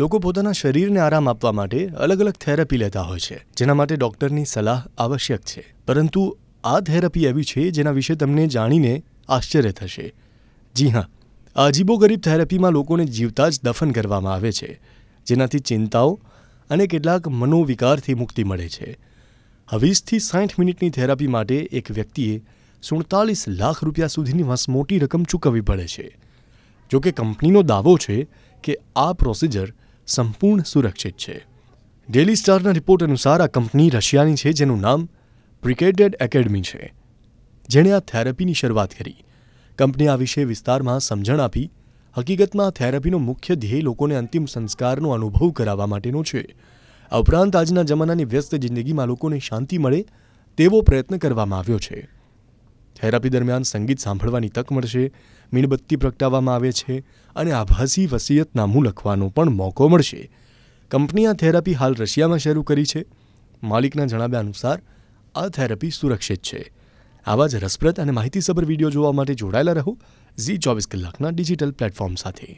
લોકો પોતાના શરીરને આરામ આપવા માટે અલગ અલગ થેરપી લેતા હોય છે જેના માટે ડૉક્ટરની સલાહ આવશ્યક છે પરંતુ આ થેરપી એવી છે જેના વિશે તમને જાણીને આશ્ચર્ય થશે જી હા અજીબોગરીબ થેરપીમાં લોકોને જીવતા જ દફન કરવામાં આવે છે જેનાથી ચિંતાઓ અને કેટલાક મનોવિકારથી મુક્તિ મળે છે વીસથી સાઠ મિનિટની થેરાપી માટે એક વ્યક્તિએ સુડતાલીસ લાખ રૂપિયા સુધીની મોટી રકમ ચૂકવવી પડે છે જોકે કંપનીનો દાવો છે કે આ પ્રોસિજર સંપૂર્ણ સુરક્ષિત છે ડેલી સ્ટારના રિપોર્ટ અનુસાર આ કંપની રશિયાની છે જેનું નામ પ્રિકેટેડ એકેડમી છે જેણે આ થેરપીની શરૂઆત કરી કંપની આ વિશે વિસ્તારમાં સમજણ આપી હકીકતમાં થેરપીનો મુખ્ય ધ્યેય લોકોને અંતિમ સંસ્કારનો અનુભવ કરાવવા માટેનો છે આ ઉપરાંત આજના જમાનાની વ્યસ્ત જિંદગીમાં લોકોને શાંતિ મળે તેવો પ્રયત્ન કરવામાં આવ્યો છે થેરાપી દરમિયાન સંગીત સાંભળવાની તક મળશે મીણબત્તી પ્રગટાવવામાં આવે છે અને આભાસી વસિયતનામું લખવાનો પણ મોકો મળશે કંપની આ થેરાપી હાલ રશિયામાં શરૂ કરી છે માલિકના જણાવ્યા અનુસાર આ થેરાપી સુરક્ષિત છે આવા જ રસપ્રદ અને માહિતીસભર વિડીયો જોવા માટે જોડાયેલા રહો ઝી ચોવીસ કલાકના ડિજિટલ પ્લેટફોર્મ સાથે